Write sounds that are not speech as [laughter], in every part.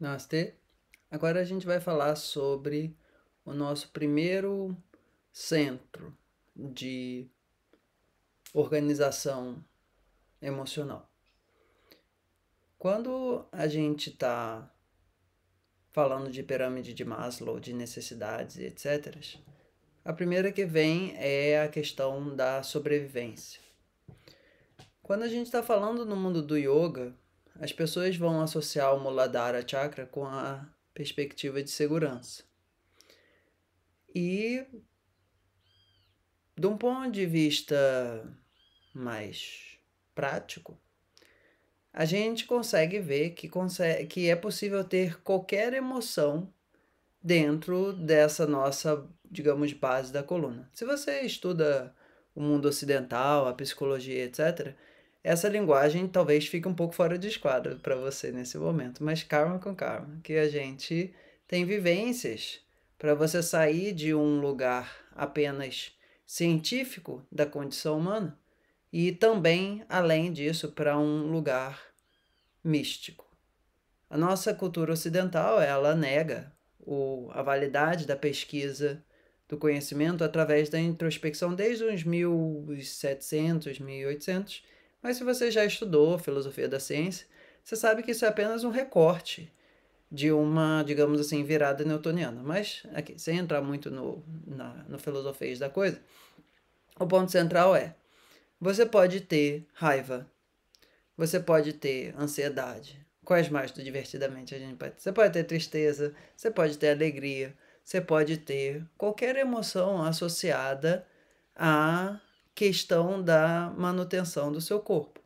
Namastê. Agora a gente vai falar sobre o nosso primeiro centro de organização emocional. Quando a gente está falando de pirâmide de Maslow, de necessidades, etc., a primeira que vem é a questão da sobrevivência. Quando a gente está falando no mundo do yoga, as pessoas vão associar o Muladhara Chakra com a perspectiva de segurança. E, de um ponto de vista mais prático, a gente consegue ver que, consegue, que é possível ter qualquer emoção dentro dessa nossa, digamos, base da coluna. Se você estuda o mundo ocidental, a psicologia, etc., essa linguagem talvez fique um pouco fora de esquadro para você nesse momento, mas karma com karma que a gente tem vivências para você sair de um lugar apenas científico da condição humana e também, além disso, para um lugar místico. A nossa cultura ocidental, ela nega o, a validade da pesquisa do conhecimento através da introspecção desde os 1700, 1800, mas se você já estudou filosofia da ciência, você sabe que isso é apenas um recorte de uma, digamos assim, virada newtoniana. Mas, aqui, sem entrar muito no, na, no filosofês da coisa, o ponto central é: você pode ter raiva, você pode ter ansiedade. Quais mais do divertidamente a gente pode ter? Você pode ter tristeza, você pode ter alegria, você pode ter qualquer emoção associada a questão da manutenção do seu corpo.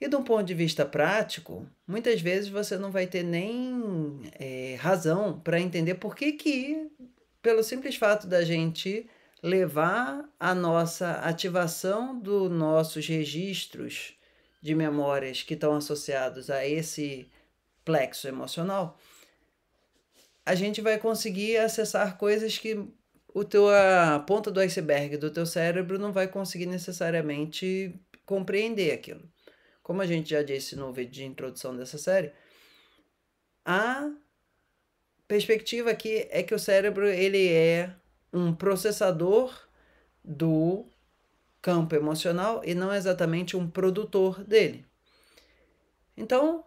E de um ponto de vista prático, muitas vezes você não vai ter nem é, razão para entender por que, que, pelo simples fato da gente levar a nossa ativação dos nossos registros de memórias que estão associados a esse plexo emocional, a gente vai conseguir acessar coisas que o teu, a ponta do iceberg do teu cérebro não vai conseguir necessariamente compreender aquilo. Como a gente já disse no vídeo de introdução dessa série, a perspectiva aqui é que o cérebro ele é um processador do campo emocional e não exatamente um produtor dele. Então,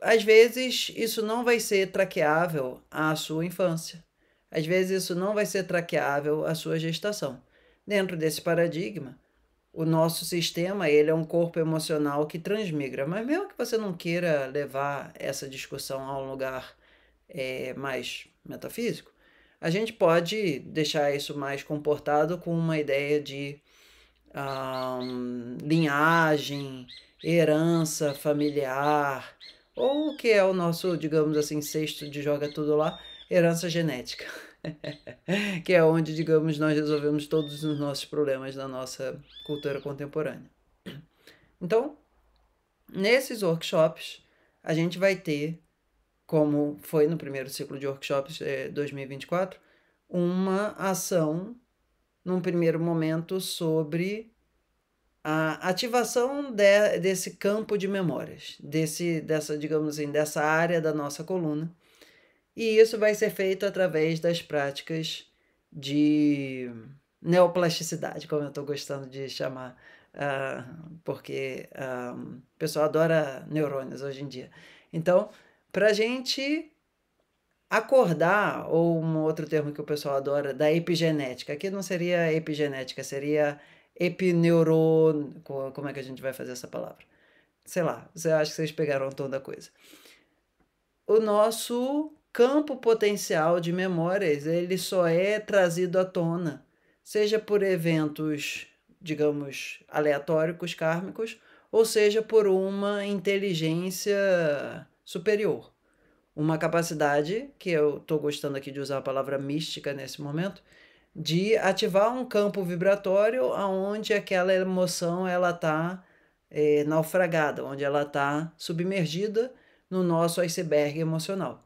às vezes, isso não vai ser traqueável à sua infância. Às vezes isso não vai ser traqueável à sua gestação. Dentro desse paradigma, o nosso sistema ele é um corpo emocional que transmigra, mas mesmo que você não queira levar essa discussão a um lugar é, mais metafísico, a gente pode deixar isso mais comportado com uma ideia de um, linhagem, herança familiar, ou o que é o nosso, digamos assim, cesto de joga tudo lá, herança genética, [laughs] que é onde, digamos, nós resolvemos todos os nossos problemas na nossa cultura contemporânea. Então, nesses workshops, a gente vai ter, como foi no primeiro ciclo de workshops é, eh, 2024, uma ação, num primeiro momento, sobre a ativação de, desse campo de memórias, desse, dessa, digamos assim, dessa área da nossa coluna, e isso vai ser feito através das práticas de neoplasticidade, como eu estou gostando de chamar, uh, porque uh, o pessoal adora neurônios hoje em dia. Então, para a gente acordar, ou um outro termo que o pessoal adora, da epigenética, aqui não seria epigenética, seria epineuro... Como é que a gente vai fazer essa palavra? Sei lá, eu acho que vocês pegaram o tom da coisa. O nosso campo potencial de memórias ele só é trazido à tona, seja por eventos, digamos, aleatórios, kármicos, ou seja por uma inteligência superior. Uma capacidade, que eu estou gostando aqui de usar a palavra mística nesse momento, de ativar um campo vibratório onde aquela emoção ela está é, eh, naufragada, onde ela está submergida no nosso iceberg emocional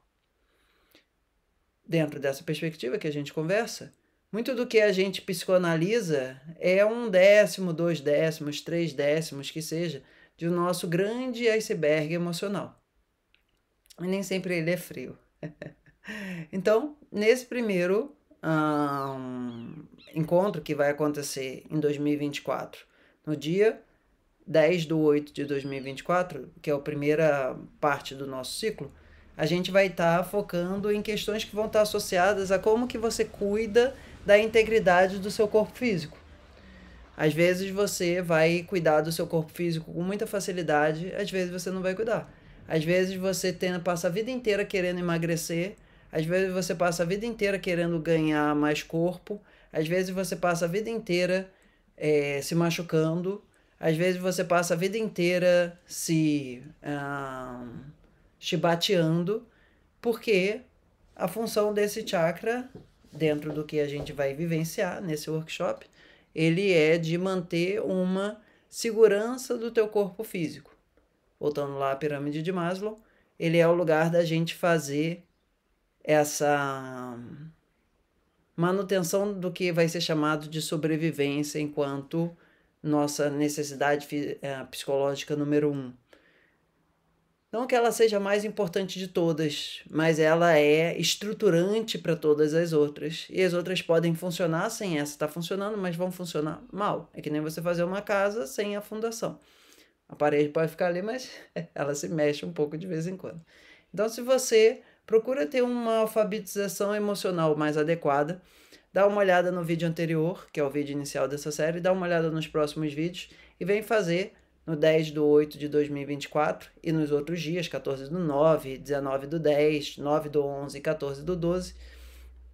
dentro dessa perspectiva que a gente conversa, muito do que a gente psicoanalisa é um décimo, dois décimos, três décimos, que seja, de o nosso grande iceberg emocional. E nem sempre ele é frio. [laughs] então, nesse primeiro um, encontro que vai acontecer em 2024, no dia 10 de 8 de 2024, que é a primeira parte do nosso ciclo, a gente vai estar tá focando em questões que vão estar tá associadas a como que você cuida da integridade do seu corpo físico. Às vezes você vai cuidar do seu corpo físico com muita facilidade, às vezes você não vai cuidar. Às vezes você tem, passa a vida inteira querendo emagrecer, às vezes você passa a vida inteira querendo ganhar mais corpo, às vezes você passa a vida inteira é, se machucando, às vezes você passa a vida inteira se. Ah, chibateando, porque a função desse chakra, dentro do que a gente vai vivenciar nesse workshop, ele é de manter uma segurança do teu corpo físico. Voltando lá à pirâmide de Maslow, ele é o lugar da gente fazer essa hum, manutenção do que vai ser chamado de sobrevivência enquanto nossa necessidade eh, psicológica número um. Não que ela seja mais importante de todas, mas ela é estruturante para todas as outras. E as outras podem funcionar sem essa estar tá funcionando, mas vão funcionar mal. É que nem você fazer uma casa sem a fundação. A parede pode ficar ali, mas [laughs] ela se mexe um pouco de vez em quando. Então, se você procura ter uma alfabetização emocional mais adequada, dá uma olhada no vídeo anterior, que é o vídeo inicial dessa série, dá uma olhada nos próximos vídeos e vem fazer no 10 do 8 de 2024 e nos outros dias, 14 do 9, 19 do 10, 9 do 11 e 14 do 12,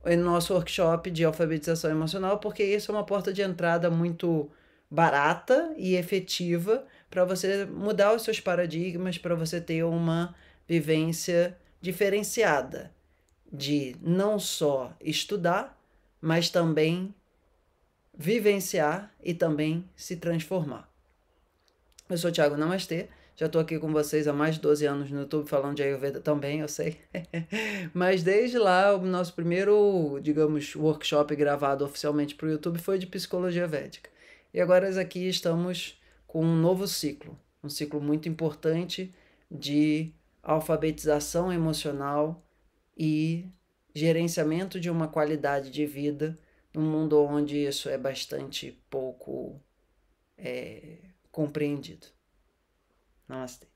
em nosso workshop de alfabetização emocional, porque isso é uma porta de entrada muito barata e efetiva para você mudar os seus paradigmas, para você ter uma vivência diferenciada de não só estudar, mas também vivenciar e também se transformar. Eu sou o Thiago Namastê, já estou aqui com vocês há mais de 12 anos no YouTube falando de Ayurveda também, eu sei. [laughs] Mas desde lá, o nosso primeiro, digamos, workshop gravado oficialmente para o YouTube foi de psicologia védica. E agora aqui estamos com um novo ciclo, um ciclo muito importante de alfabetização emocional e gerenciamento de uma qualidade de vida num mundo onde isso é bastante pouco é, compreendido. Namastê.